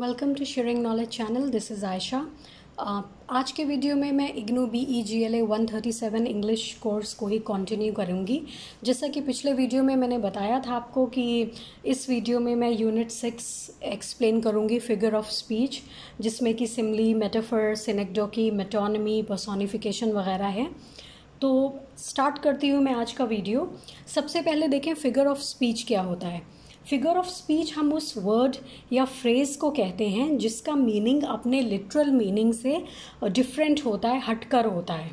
Welcome to sharing knowledge channel this is Ayesha आज के video में मैं IGNOU B E G L A one thirty seven English course को ही कंटिन्यू करूँगी जैसा कि पिछले वीडियो में मैंने बताया था आपको कि इस वीडियो में मैं यूनिट सिक्स एक्सप्लेन करूँगी फिगर ऑफ स्पीच जिसमें कि simile metaphor synecdoche metonymy personification वगैरह है तो स्टार्ट करती हूँ मैं आज का वीडियो सबसे पहले देखें फिगर ऑफ स्पीच क्या होता है फिगर ऑफ स्पीच हम उस वर्ड या फ्रेज़ को कहते हैं जिसका मीनिंग अपने लिटरल मीनिंग से डिफरेंट होता है हटकर होता है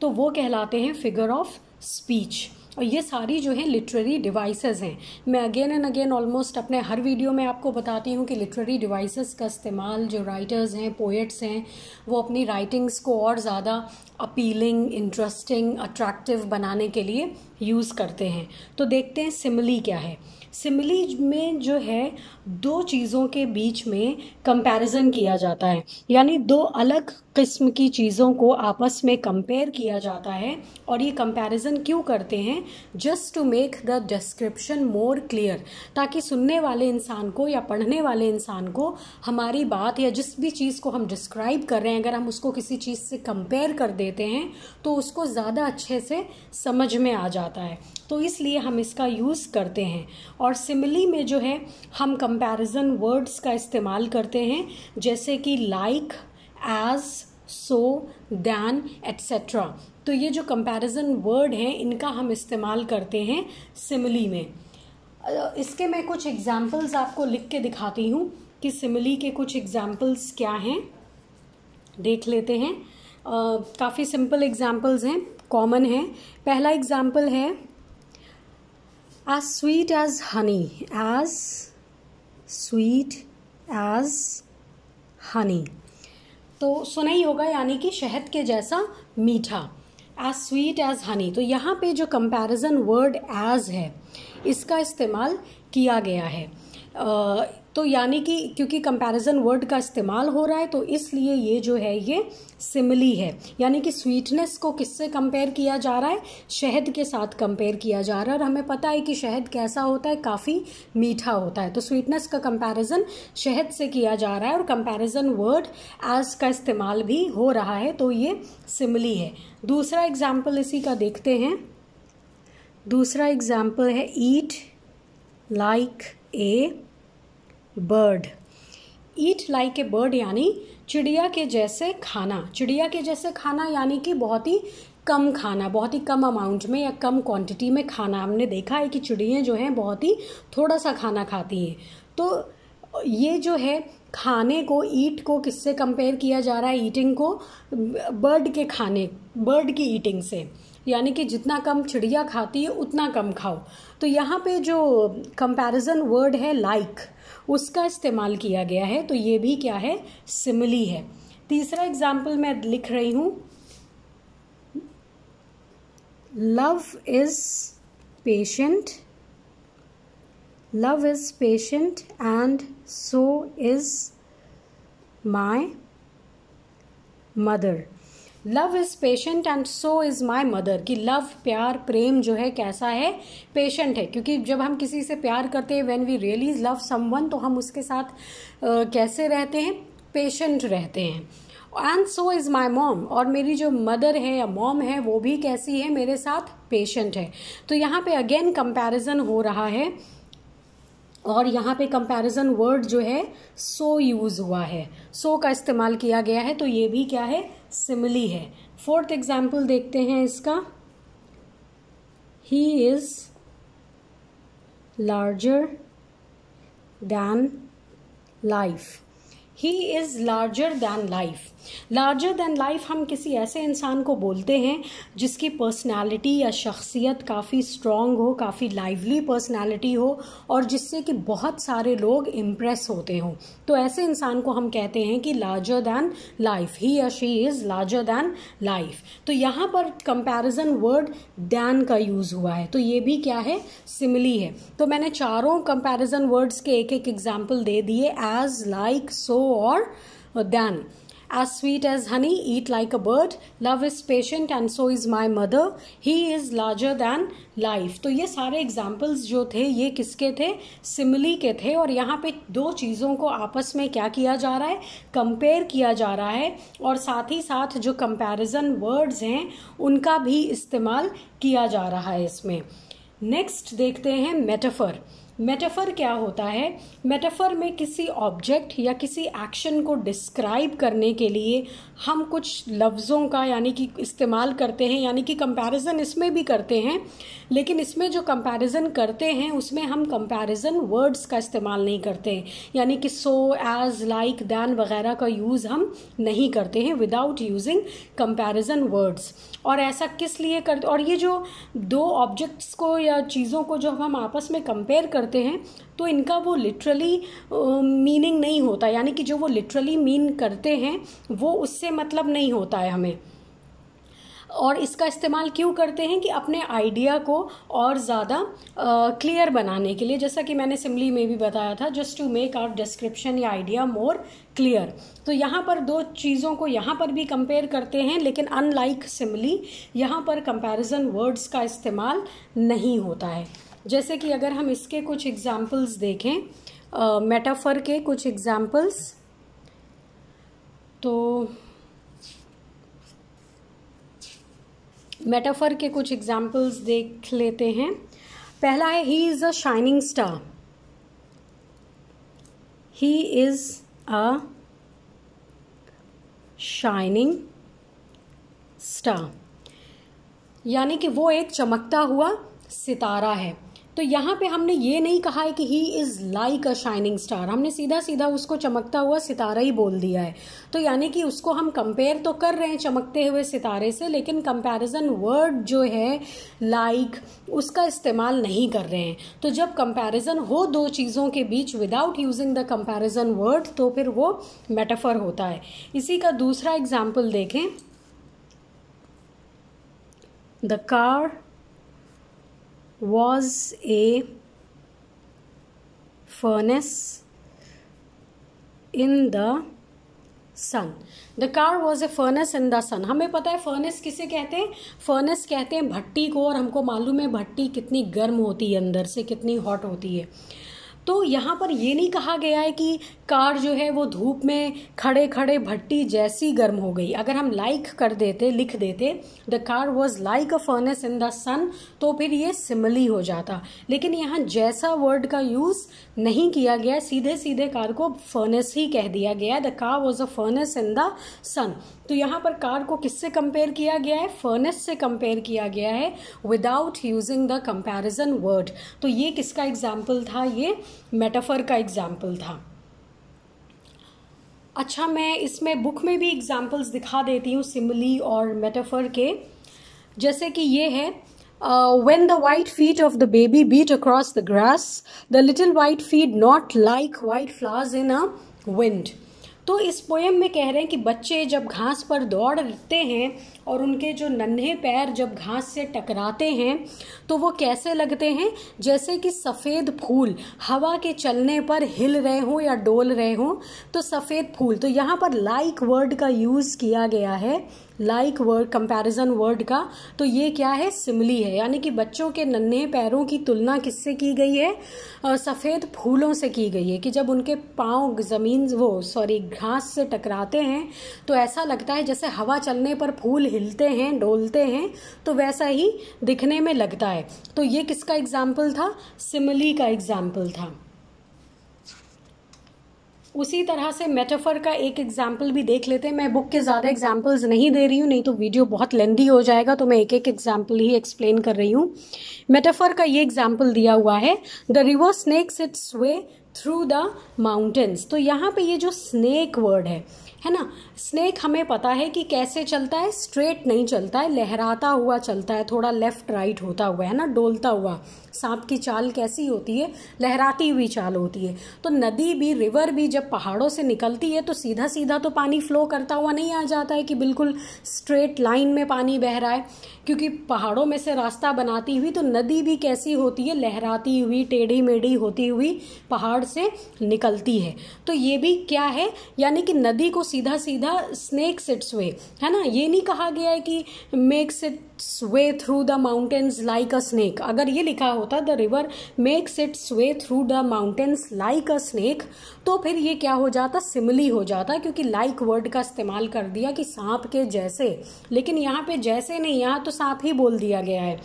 तो वो कहलाते हैं फिगर ऑफ स्पीच और ये सारी जो है लिटरेरी डिवाइसेस हैं मैं अगेन एंड अगेन ऑलमोस्ट अपने हर वीडियो में आपको बताती हूँ कि लिटरेरी डिवाइसेस का इस्तेमाल जो राइटर्स हैं पोइट्स हैं वो अपनी राइटिंग्स को और ज़्यादा अपीलिंग इंटरेस्टिंग अट्रैक्टिव बनाने के लिए यूज़ करते हैं तो देखते हैं सिमली क्या है सिमिली में जो है दो चीज़ों के बीच में कंपैरिजन किया जाता है यानी दो अलग किस्म की चीज़ों को आपस में कंपेयर किया जाता है और ये कंपैरिजन क्यों करते हैं just to make the description more clear ताकि सुनने वाले इंसान को या पढ़ने वाले इंसान को हमारी बात या जिस भी चीज़ को हम डिस्क्राइब कर रहे हैं अगर हम उसको किसी चीज़ से कंपेयर कर देते हैं तो उसको ज़्यादा अच्छे से समझ में आ जाता है तो इसलिए हम इसका यूज़ करते हैं और सिमिली में जो है हम कंपैरिजन वर्ड्स का इस्तेमाल करते हैं जैसे कि like like, as so than etcetera तो ये जो कंपैरिजन वर्ड हैं इनका हम इस्तेमाल करते हैं सिमली में इसके मैं कुछ एग्जाम्पल्स आपको लिख के दिखाती हूँ कि सिमली के कुछ एग्जाम्पल्स क्या हैं देख लेते हैं काफ़ी सिंपल एग्जाम्पल्स हैं कॉमन हैं पहला एग्जाम्पल है as sweet as honey as sweet as honey तो सुना ही होगा यानी कि शहद के जैसा मीठा एज स्वीट एज हनी तो यहाँ पे जो कंपैरिजन वर्ड एज है इसका इस्तेमाल किया गया है तो यानी कि क्योंकि कंपैरिजन वर्ड का इस्तेमाल हो रहा है तो इसलिए ये जो है ये सिमिली है यानी कि स्वीटनेस को किससे कंपेयर किया जा रहा है शहद के साथ कंपेयर किया जा रहा है और हमें पता है कि शहद कैसा होता है काफ़ी मीठा होता है तो स्वीटनेस का कंपैरिजन शहद से किया जा रहा है और कंपैरिजन वर्ड एज का इस्तेमाल भी हो रहा है तो ये सिमली है दूसरा एग्जाम्पल इसी का देखते हैं दूसरा एग्जाम्पल है eat like a bird eat like a bird यानी चिड़िया के जैसे खाना चिड़िया के जैसे खाना यानी कि बहुत ही कम खाना बहुत ही कम अमाउंट में या कम क्वांटिटी में खाना हमने देखा है कि चिड़िया जो हैं बहुत ही थोड़ा सा खाना खाती हैं तो ये जो है खाने को ईट को किससे कंपेयर किया जा रहा है ईटिंग को बर्ड के खाने बर्ड की ईटिंग से यानी कि जितना कम चिड़िया खाती है उतना कम खाओ तो यहाँ पे जो कंपैरिजन वर्ड है लाइक like, उसका इस्तेमाल किया गया है तो ये भी क्या है सिमली है तीसरा एग्जाम्पल मैं लिख रही हूँ love is patient love is patient and so is my mother love is patient and so is my mother कि लव प्यार प्रेम जो है कैसा है पेशेंट है क्योंकि जब हम किसी से प्यार करते हैं when we really love someone तो हम उसके साथ uh, कैसे रहते हैं पेशेंट रहते हैं and so is my mom और मेरी जो मदर है या मॉम है वो भी कैसी है मेरे साथ पेशेंट है तो यहाँ पे अगेन कंपैरिजन हो रहा है और यहाँ पे कंपैरिजन वर्ड जो है सो यूज़ हुआ है सो का इस्तेमाल किया गया है तो ये भी क्या है सिमिली है फोर्थ एग्जाम्पल देखते हैं इसका he is larger than life he is larger than life larger than life हम किसी ऐसे इंसान को बोलते हैं जिसकी पर्सनैलिटी या शख्सियत काफ़ी स्ट्रॉन्ग हो काफ़ी लाइवली पर्सनैलिटी हो और जिससे कि बहुत सारे लोग इम्प्रेस होते हों तो ऐसे इंसान को हम कहते हैं कि लार्जर दैन लाइफ ही या she is larger than life तो यहाँ पर कंपेरिजन वर्ड दैन का यूज़ हुआ है तो ये भी क्या है सिमिली है तो मैंने चारों कंपेरिजन वर्ड्स के एक एक एग्जाम्पल दे दिए as like so or than. As sweet as honey, eat like a bird. Love is patient and so is my mother. He is larger than life. तो ये सारे एग्जाम्पल्स जो थे ये किसके थे सिमली के थे और यहाँ पे दो चीज़ों को आपस में क्या किया जा रहा है कंपेयर किया जा रहा है और साथ ही साथ जो कंपैरिजन वर्ड्स हैं उनका भी इस्तेमाल किया जा रहा है इसमें नेक्स्ट देखते हैं मेटाफर मेटाफर क्या होता है मेटाफर में किसी ऑब्जेक्ट या किसी एक्शन को डिस्क्राइब करने के लिए हम कुछ लफ्ज़ों का यानी कि इस्तेमाल करते हैं यानी कि कंपैरिजन इसमें भी करते हैं लेकिन इसमें जो कंपैरिजन करते हैं उसमें हम कंपैरिजन वर्ड्स का इस्तेमाल नहीं करते यानी कि सो एज लाइक दैन वगैरह का यूज़ हम नहीं करते हैं विदाउट यूजिंग कंपेरिजन वर्ड्स और ऐसा किस लिए करते और ये जो दो ऑब्जेक्ट्स को या चीज़ों को जो हम आपस में कंपेयर कर करते हैं तो इनका वो लिटरली मीनिंग नहीं होता यानी कि जो वो लिटरली मीन करते हैं वो उससे मतलब नहीं होता है हमें और इसका इस्तेमाल क्यों करते हैं कि अपने आइडिया को और ज़्यादा क्लियर बनाने के लिए जैसा कि मैंने सिमली में भी बताया था just to make our description या आइडिया मोर क्लियर तो यहाँ पर दो चीज़ों को यहाँ पर भी कंपेयर करते हैं लेकिन अनलाइक सिमली यहाँ पर कंपैरिजन वर्ड्स का इस्तेमाल नहीं होता है जैसे कि अगर हम इसके कुछ एग्जाम्पल्स देखें मेटाफर के कुछ एग्जाम्पल्स तो मेटाफर के कुछ एग्जाम्पल्स देख लेते हैं पहला है he is a shining star he is a shining star यानी कि वो एक चमकता हुआ सितारा है तो यहाँ पे हमने ये नहीं कहा है कि he is like a shining star हमने सीधा सीधा उसको चमकता हुआ सितारा ही बोल दिया है तो यानी कि उसको हम कंपेयर तो कर रहे हैं चमकते हुए सितारे से लेकिन कंपैरिजन वर्ड जो है लाइक like, उसका इस्तेमाल नहीं कर रहे हैं तो जब कंपैरिजन हो दो चीज़ों के बीच without using the comparison word तो फिर वो मेटाफर होता है इसी का दूसरा एग्जाम्पल देखें the car was a furnace in the sun the car was a furnace in the sun हमें पता है फर्नेस किसे कहते हैं फर्नेस कहते हैं भट्टी को और हमको मालूम है भट्टी कितनी गर्म होती है अंदर से कितनी हॉट होती है तो यहाँ पर ये नहीं कहा गया है कि कार जो है वो धूप में खड़े खड़े भट्टी जैसी गर्म हो गई अगर हम लाइक कर देते लिख देते the car was like a furnace in the sun तो फिर ये सिमली हो जाता लेकिन यहाँ जैसा वर्ड का यूज़ नहीं किया गया सीधे सीधे कार को फर्नेस ही कह दिया गया the car was a furnace in the sun तो यहाँ पर कार को किससे कंपेयर किया गया है फर्नेस से कंपेयर किया गया है without using the comparison word तो ये किसका एग्जाम्पल था ये मेटाफर का एग्ज़ाम्पल था अच्छा मैं इसमें बुक में भी एग्ज़ाम्पल्स दिखा देती हूँ सिमली और मेटाफर के जैसे कि ये है when the white feet of the baby beat across the grass the little white feet nod like white flowers in a wind तो इस पोएम में कह रहे हैं कि बच्चे जब घास पर दौड़ते हैं और उनके जो नन्हे पैर जब घास से टकराते हैं तो वो कैसे लगते हैं जैसे कि सफ़ेद फूल हवा के चलने पर हिल रहे हों या डोल रहे हों तो सफ़ेद फूल तो यहाँ पर लाइक वर्ड का यूज़ किया गया है लाइक वर्ड कंपैरिजन वर्ड का तो ये क्या है सिमली है यानी कि बच्चों के नन्हे पैरों की तुलना किससे की गई है सफ़ेद फूलों से की गई है कि जब उनके पाँव ज़मीन वो सॉरी घास से टकराते हैं तो ऐसा लगता है जैसे हवा चलने पर फूल हिलते हैं डोलते हैं तो वैसा ही दिखने में लगता है तो ये किसका एग्ज़ाम्पल था सिमली का एग्ज़ाम्पल था उसी तरह से मेटाफर का एक एग्जाम्पल भी देख लेते हैं मैं बुक के ज़्यादा एग्जाम्पल्स नहीं दे रही हूँ नहीं तो वीडियो बहुत लेंदी हो जाएगा तो मैं एक एक एग्जाम्पल ही एक्सप्लेन कर रही हूँ मेटाफर का ये एग्जाम्पल दिया हुआ है the river snakes its way through the mountains तो यहाँ पे ये जो स्नैक वर्ड है है ना स्नैक हमें पता है कि कैसे चलता है स्ट्रेट नहीं चलता है लहराता हुआ चलता है थोड़ा लेफ्ट राइट होता हुआ है ना डोलता हुआ सांप की चाल कैसी होती है लहराती हुई चाल होती है तो नदी भी रिवर भी जब पहाड़ों से निकलती है तो सीधा सीधा तो पानी फ्लो करता हुआ नहीं आ जाता है कि बिल्कुल स्ट्रेट लाइन में पानी बह रहा है क्योंकि पहाड़ों में से रास्ता बनाती हुई तो नदी भी कैसी होती है लहराती हुई टेढ़ी मेढ़ी होती हुई पहाड़ से निकलती है तो ये भी क्या है यानी कि नदी को सीधा सीधा स्नेक सिट्स वे है ना ये नहीं कहा गया है कि makes its way through the mountains like a snake अगर ये लिखा होता the river makes its way through the mountains like a snake तो फिर ये क्या हो जाता सिमली हो जाता क्योंकि लाइक like वर्ड का इस्तेमाल कर दिया कि सांप के जैसे लेकिन यहाँ पे जैसे नहीं यहाँ तो सांप ही बोल दिया गया है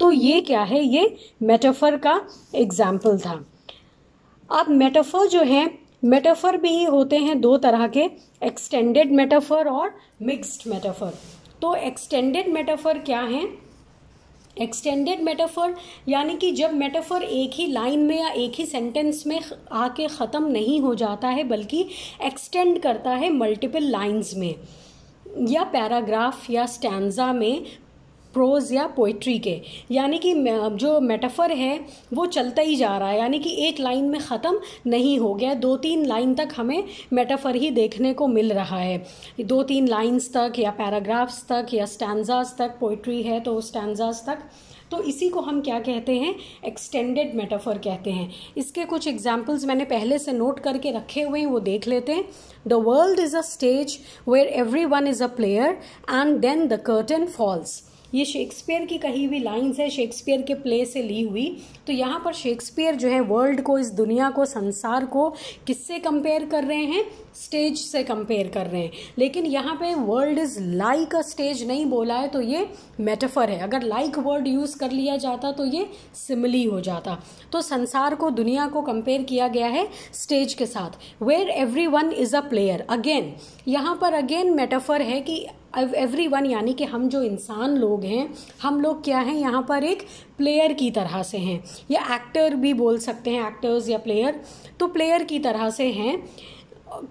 तो ये क्या है ये मेटाफर का एग्जाम्पल था अब मेटाफर जो है मेटाफर भी होते हैं दो तरह के एक्सटेंडेड मेटाफर और मिक्स्ड मेटाफर तो एक्सटेंडेड मेटाफर क्या है एक्सटेंडेड मेटाफर यानी कि जब मेटाफर एक ही लाइन में या एक ही सेंटेंस में आके ख़त्म नहीं हो जाता है बल्कि एक्सटेंड करता है मल्टीपल लाइंस में या पैराग्राफ या स्टैंडा में प्रोज या पोइट्री के यानी कि जो मेटाफर है वो चलता ही जा रहा है यानी कि एक लाइन में ख़त्म नहीं हो गया दो तीन लाइन तक हमें मेटाफर ही देखने को मिल रहा है दो तीन लाइन्स तक या पैराग्राफ्स तक या स्टैंडाज तक पोइट्री है तो स्टैंडाज तक तो इसी को हम क्या कहते हैं एक्सटेंडेड मेटाफर कहते हैं इसके कुछ एग्जाम्पल्स मैंने पहले से नोट करके रखे हुए हैं वो देख लेते हैं the world is a stage where every one is a player and then the curtain falls ये शेक्सपियर की कही हुई लाइंस है शेक्सपियर के प्ले से ली हुई तो यहाँ पर शेक्सपियर जो है वर्ल्ड को इस दुनिया को संसार को किससे कंपेयर कर रहे हैं स्टेज से कंपेयर कर रहे हैं लेकिन यहाँ पे world is like a stage नहीं बोला है तो ये मेटाफर है अगर लाइक वर्ड यूज़ कर लिया जाता तो ये सिमली हो जाता तो संसार को दुनिया को कंपेयर किया गया है स्टेज के साथ where every one is a player again यहाँ पर अगेन मेटाफर है कि एवरी वन यानी कि हम जो इंसान लोग हैं हम लोग क्या हैं यहाँ पर एक प्लेयर की तरह से हैं या एक्टर भी बोल सकते हैं एक्टर्स या प्लेयर तो प्लेयर की तरह से हैं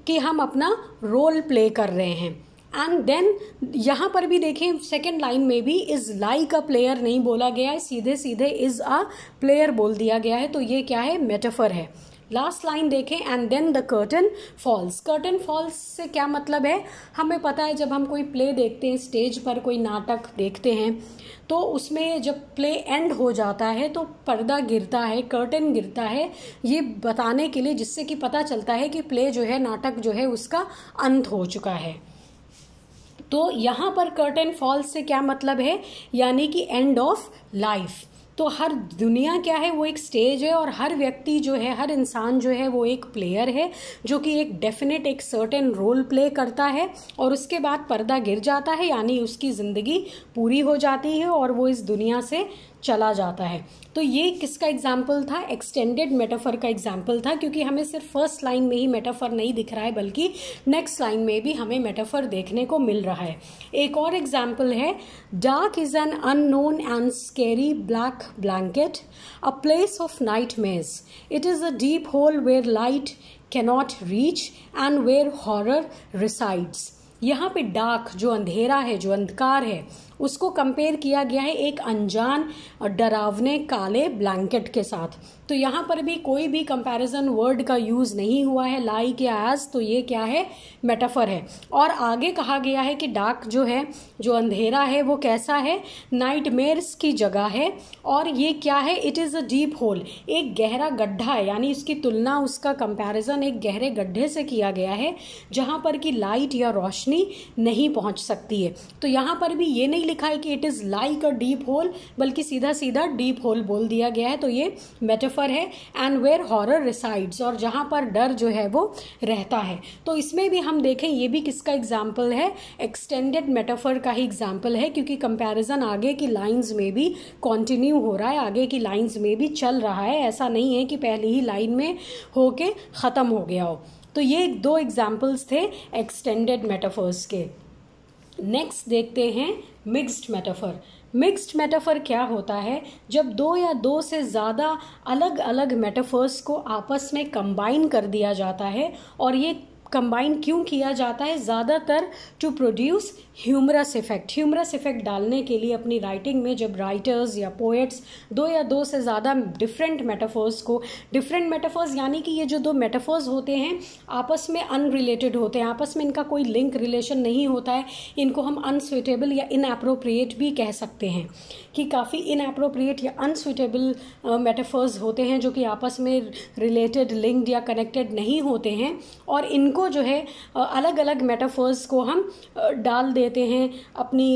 कि हम अपना रोल प्ले कर रहे हैं एंड देन यहाँ पर भी देखें सेकेंड लाइन में भी इज़ लाइक अ प्लेयर नहीं बोला गया है सीधे सीधे इज़ अ प्लेयर बोल दिया गया है तो ये क्या है मेटाफर है लास्ट लाइन देखें and then the curtain falls curtain falls से क्या मतलब है हमें पता है जब हम कोई प्ले देखते हैं स्टेज पर कोई नाटक देखते हैं तो उसमें जब प्ले एंड हो जाता है तो पर्दा गिरता है कर्टन गिरता है ये बताने के लिए जिससे कि पता चलता है कि प्ले जो है नाटक जो है उसका अंत हो चुका है तो यहाँ पर कर्टन फॉल्स से क्या मतलब है यानी कि एंड ऑफ लाइफ तो हर दुनिया क्या है वो एक स्टेज है और हर व्यक्ति जो है हर इंसान जो है वो एक प्लेयर है जो कि एक डेफिनेट एक सर्टेन रोल प्ले करता है और उसके बाद पर्दा गिर जाता है यानी उसकी ज़िंदगी पूरी हो जाती है और वो इस दुनिया से चला जाता है तो ये किसका एग्जाम्पल था एक्सटेंडेड मेटाफर का एग्जाम्पल था क्योंकि हमें सिर्फ फर्स्ट लाइन में ही मेटाफर नहीं दिख रहा है बल्कि नेक्स्ट लाइन में भी हमें मेटाफर देखने को मिल रहा है एक और एग्जाम्पल है dark is an unknown and scary black blanket a place of night maze it is a deep hole where light cannot reach and where horror resides यहाँ पे डार्क जो अंधेरा है जो अंधकार है उसको कंपेयर किया गया है एक अनजान डरावने काले ब्लैंकेट के साथ तो यहाँ पर भी कोई भी कंपैरिजन वर्ड का यूज़ नहीं हुआ है लाइक या आज तो ये क्या है मेटाफर है और आगे कहा गया है कि डार्क जो है जो अंधेरा है वो कैसा है नाइट की जगह है और ये क्या है it is a deep hole एक गहरा गड्ढा है यानी इसकी तुलना उसका कंपैरिजन एक गहरे गड्ढे से किया गया है जहाँ पर कि लाइट या रोशनी नहीं पहुँच सकती है तो यहाँ पर भी ये नहीं नहीं लिखा है कि it is like a deep hole बल्कि सीधा सीधा डीप होल बोल दिया गया है तो ये मेटाफर है एंड वेयर हॉरर रिसाइड्स और जहाँ पर डर जो है वो रहता है तो इसमें भी हम देखें ये भी किसका एग्जाम्पल है एक्सटेंडेड मेटाफर का ही एग्जाम्पल है क्योंकि कंपेरिजन आगे की लाइन्स में भी कॉन्टिन्यू हो रहा है आगे की लाइन्स में भी चल रहा है ऐसा नहीं है कि पहली ही लाइन में होके ख़त्म हो गया हो तो ये दो एग्जाम्पल्स थे एक्सटेंडेड मेटाफर्स के नेक्स्ट देखते हैं मिक्स्ड मेटाफर मिक्स्ड मेटाफर क्या होता है जब दो या दो से ज़्यादा अलग अलग मेटाफर्स को आपस में कंबाइन कर दिया जाता है और ये कंबाइन क्यों किया जाता है ज़्यादातर to produce humorous effect humorous effect डालने के लिए अपनी राइटिंग में जब राइटर्स या पोएट्स दो या दो से ज़्यादा डिफरेंट मेटाफर्स को डिफरेंट मेटाफर्स यानी कि ये जो दो मेटाफर्स होते हैं आपस में अनरिलेटेड होते हैं आपस में इनका कोई लिंक रिलेशन नहीं होता है इनको हम अनसुइटेबल या इनअप्रोप्रिएट भी कह सकते हैं कि काफ़ी इनअप्रोप्रिएट या अनसुइटेबल मेटाफर्स होते हैं जो कि आपस में रिलेटेड लिंक्ड या कनेक्टेड नहीं होते हैं और इनको को जो है अलग अलग मेटाफर्स को हम डाल देते हैं अपनी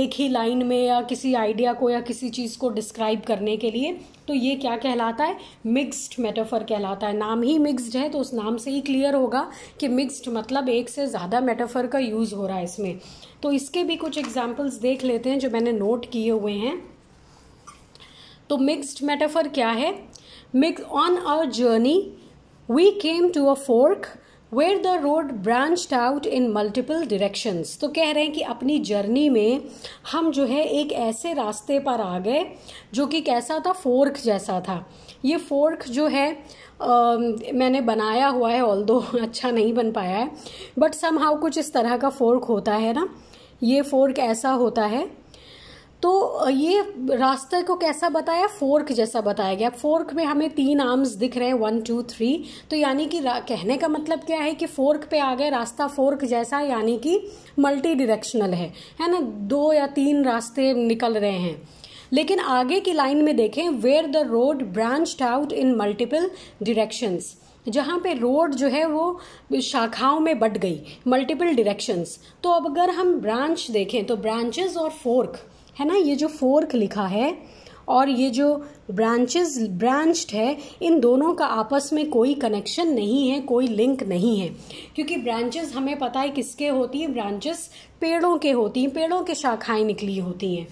एक ही लाइन में या किसी आइडिया को या किसी चीज़ को डिस्क्राइब करने के लिए तो ये क्या कहलाता है मिक्स्ड मेटाफर कहलाता है नाम ही मिक्स्ड है तो उस नाम से ही क्लियर होगा कि मिक्स्ड मतलब एक से ज़्यादा मेटाफर का यूज़ हो रहा है इसमें तो इसके भी कुछ एग्जाम्पल्स देख लेते हैं जो मैंने नोट किए हुए हैं तो मिक्स्ड मेटाफर क्या है mix on our journey we came to a fork where the road branch out in multiple directions तो कह रहे हैं कि अपनी जर्नी में हम जो है एक ऐसे रास्ते पर आ गए जो कि कैसा था फोर्क जैसा था ये फोर्क जो है आ, मैंने बनाया हुआ है ऑल दो अच्छा नहीं बन पाया है बट सम हाउ कुछ इस तरह का फोर्क होता है ना ये फोर्क ऐसा होता है तो ये रास्ते को कैसा बताया फोर्क जैसा बताया गया फोर्क में हमें तीन आर्म्स दिख रहे हैं वन टू थ्री तो यानी कि कहने का मतलब क्या है कि फोर्क पे आ गए रास्ता फोर्क जैसा यानी कि मल्टी डिरेक्शनल है है ना दो या तीन रास्ते निकल रहे हैं लेकिन आगे की लाइन में देखें where the road branch out in multiple directions जहाँ पे रोड जो है वो शाखाओं में बट गई मल्टीपल डिरेक्शंस तो अब अगर हम ब्रांच देखें तो ब्रांचेस और फोर्क है ना ये जो फोर्क लिखा है और ये जो ब्रांचेस ब्रांच्ड है इन दोनों का आपस में कोई कनेक्शन नहीं है कोई लिंक नहीं है क्योंकि ब्रांचेस हमें पता है किसके होती हैं ब्रांचेस पेड़ों के होती हैं पेड़ों के शाखाएं निकली होती हैं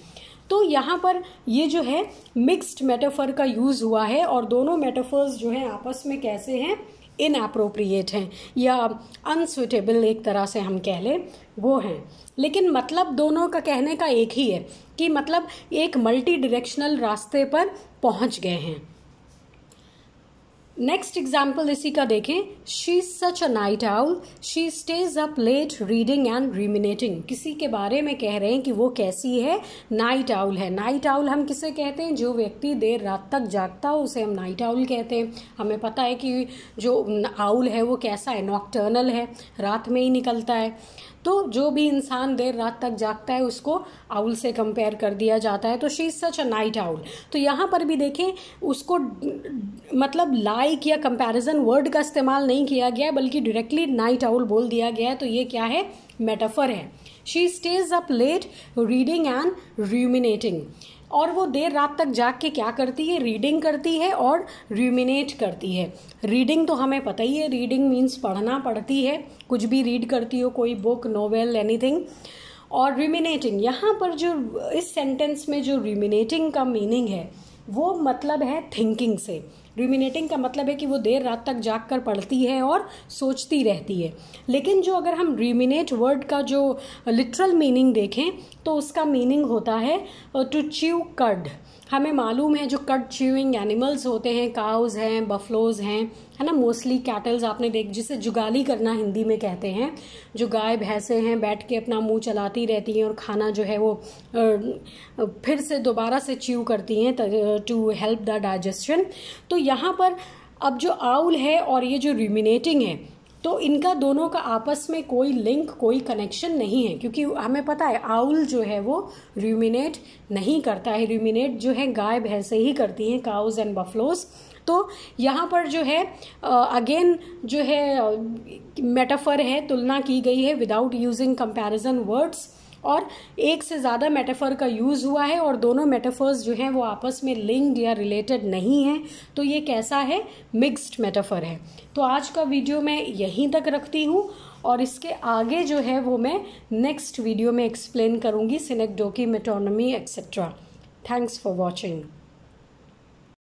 तो यहाँ पर ये जो है मिक्स्ड मेटाफर का यूज़ हुआ है और दोनों मेटाफर्स जो हैं आपस में कैसे हैं इनप्रोप्रिएट हैं या अनसुटेबल एक तरह से हम कह लें वो हैं लेकिन मतलब दोनों का कहने का एक ही है कि मतलब एक मल्टी डायरेक्शनल रास्ते पर पहुंच गए हैं नेक्स्ट एग्जाम्पल इसी का देखें she is such a night owl she stays up late reading and ruminating किसी के बारे में कह रहे हैं कि वो कैसी है नाइट आउल है नाइट आउल हम किसे कहते हैं जो व्यक्ति देर रात तक जागता हो उसे हम नाइट आउल कहते हैं हमें पता है कि जो आउल है वो कैसा है नॉक्टर्नल है रात में ही निकलता है तो जो भी इंसान देर रात तक जागता है उसको आउल से कंपेयर कर दिया जाता है तो she is such a night owl तो यहाँ पर भी देखें उसको मतलब लाइक या कंपैरिजन वर्ड का इस्तेमाल नहीं किया गया बल्कि डायरेक्टली नाइट आउल बोल दिया गया है तो ये क्या है मेटाफर है she stays up late reading and ruminating और वो देर रात तक जाग के क्या करती है रीडिंग करती है और रिमिनेट करती है रीडिंग तो हमें पता ही है रीडिंग मीन्स पढ़ना पड़ती है कुछ भी रीड करती हो कोई बुक नोवेल एनीथिंग और रिमिनेटिंग यहाँ पर जो इस सेंटेंस में जो रिमिनेटिंग का मीनिंग है वो मतलब है थिंकिंग से रूमिनेटिंग का मतलब है कि वो देर रात तक जाग कर पढ़ती है और सोचती रहती है लेकिन जो अगर हम रूमिनेट वर्ड का जो लिटरल मीनिंग देखें तो उसका मीनिंग होता है टू च्यू कड हमें मालूम है जो कट च्यूइंग एनिमल्स होते हैं काउज़ हैं बफलोज हैं है ना मोस्टली कैटल्स आपने देख जिसे जुगाली करना हिंदी में कहते हैं जो गाय भैंसे हैं बैठ के अपना मुंह चलाती रहती हैं और खाना जो है वो फिर से दोबारा से च्यू करती हैं टू हेल्प द डाइजेशन तो यहाँ पर अब जो आउल है और ये जो रिमिनेटिंग है तो इनका दोनों का आपस में कोई लिंक कोई कनेक्शन नहीं है क्योंकि हमें पता है आउल जो है वो र्यूमिनेट नहीं करता है र्यूमिनेट जो है गाय भैंसे ही करती हैं काउज एंड बफलोज़ तो यहाँ पर जो है अगेन जो है मेटाफर है तुलना की गई है विदाउट यूजिंग कंपैरिजन वर्ड्स और एक से ज़्यादा मेटाफर का यूज़ हुआ है और दोनों मेटाफर्स जो हैं वो आपस में लिंक्ड या रिलेटेड नहीं हैं तो ये कैसा है मिक्स्ड मेटाफर है तो आज का वीडियो मैं यहीं तक रखती हूँ और इसके आगे जो है वो मैं नेक्स्ट वीडियो में एक्सप्लेन करूँगी synecdoche metonymy etcetera thanks for watching